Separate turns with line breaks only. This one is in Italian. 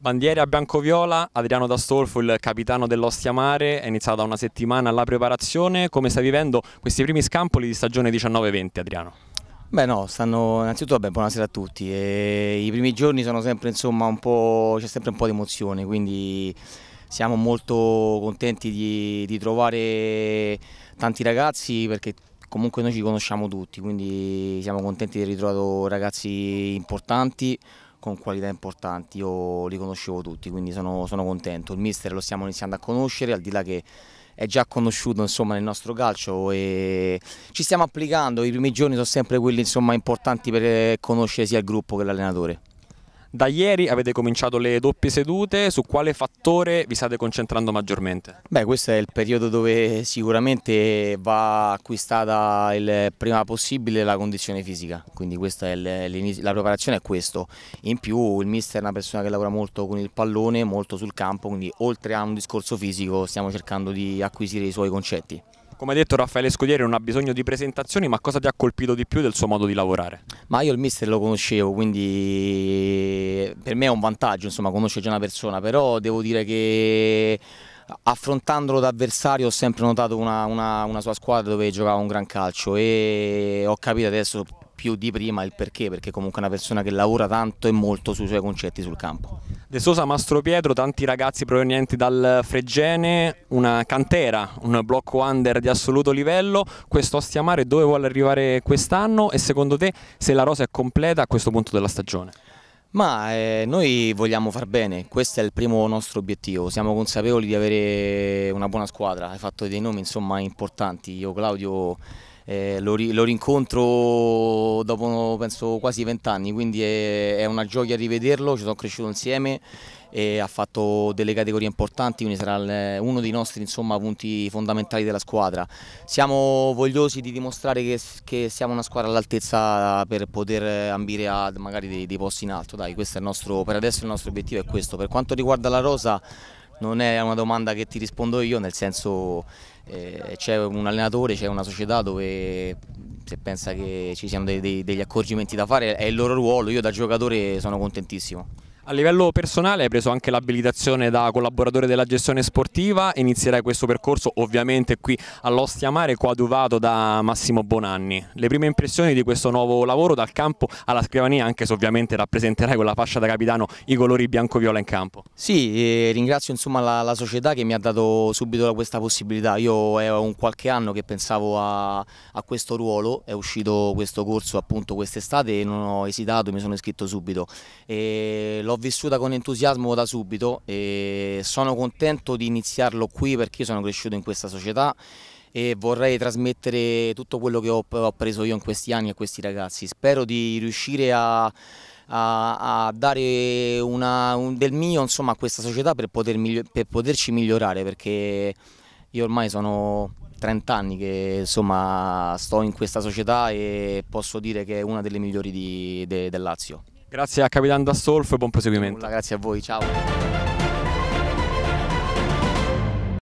Bandiera bianco-viola, Adriano D'Astolfo, il capitano dell'Ostia Mare, è iniziata una settimana la preparazione, come stai vivendo questi primi scampoli di stagione 19-20 Adriano?
Beh no, stanno innanzitutto vabbè, buonasera a tutti, e i primi giorni sono sempre insomma un po', c'è sempre un po' di emozione, quindi siamo molto contenti di, di trovare tanti ragazzi perché comunque noi ci conosciamo tutti, quindi siamo contenti di aver ritrovato ragazzi importanti, con qualità importanti, io li conoscevo tutti, quindi sono, sono contento. Il mister lo stiamo iniziando a conoscere, al di là che è già conosciuto insomma, nel nostro calcio e ci stiamo applicando, i primi giorni sono sempre quelli insomma, importanti per eh, conoscere sia il gruppo che l'allenatore. Da ieri avete cominciato le
doppie sedute, su quale fattore vi state concentrando maggiormente?
Beh, questo è il periodo dove sicuramente va acquistata il prima possibile la condizione fisica, quindi questa è la preparazione è questo. In più il mister è una persona che lavora molto con il pallone, molto sul campo, quindi oltre a un discorso fisico stiamo cercando di acquisire i suoi concetti.
Come ha detto Raffaele Scudieri non ha bisogno di presentazioni, ma cosa ti ha colpito di più del suo modo di
lavorare? Ma io il mister lo conoscevo, quindi per me è un vantaggio, insomma, conosce già una persona, però devo dire che affrontandolo da avversario ho sempre notato una, una, una sua squadra dove giocava un gran calcio e ho capito adesso più di prima il perché, perché comunque è una persona che lavora tanto e molto sui suoi concetti sul campo.
De Sosa Mastro Pietro, tanti ragazzi provenienti dal Fregene, una cantera, un blocco under di assoluto livello, questo Ostia Mare dove vuole arrivare quest'anno e secondo te se la rosa è completa a questo punto della stagione?
Ma eh, noi vogliamo far bene, questo è il primo nostro obiettivo, siamo consapevoli di avere una buona squadra, hai fatto dei nomi insomma importanti, io Claudio eh, lo, ri, lo, rincontro dopo penso quasi vent'anni, quindi è, è, una gioia rivederlo, ci sono cresciuto insieme e ha fatto delle categorie importanti, quindi sarà uno dei nostri insomma, punti fondamentali della squadra. Siamo vogliosi di dimostrare che, che siamo una squadra all'altezza per poter ambire a magari dei, dei posti in alto, Dai, il nostro, per adesso il nostro obiettivo è questo. Per quanto riguarda la rosa non è una domanda che ti rispondo io, nel senso eh, c'è un allenatore, c'è una società dove se pensa che ci siano dei, dei, degli accorgimenti da fare è il loro ruolo, io da giocatore sono contentissimo.
A livello personale hai preso anche l'abilitazione da collaboratore della gestione sportiva, inizierai questo percorso ovviamente qui all'Ostia Mare coadiuvato da Massimo Bonanni. Le prime impressioni di questo nuovo lavoro dal campo alla scrivania, anche se ovviamente rappresenterai con la fascia da capitano i colori bianco-viola
in campo. Sì, ringrazio insomma la, la, società che mi ha dato subito questa possibilità. Io è un qualche anno che pensavo a, a questo ruolo, è uscito questo corso appunto quest'estate e non ho esitato, mi sono iscritto subito. E l'ho vissuta con entusiasmo da subito e sono contento di iniziarlo qui perché sono cresciuto in questa società e vorrei trasmettere tutto quello che ho, ho preso io in questi anni a questi ragazzi. Spero di riuscire a, a, a dare una, un, del mio insomma, a questa società per, poter per poterci migliorare perché io ormai sono 30 anni che insomma, sto in questa società e posso dire che è una delle migliori di, de, del Lazio. Grazie a Capitan Dastolfo e buon proseguimento. Nulla, grazie a voi, ciao.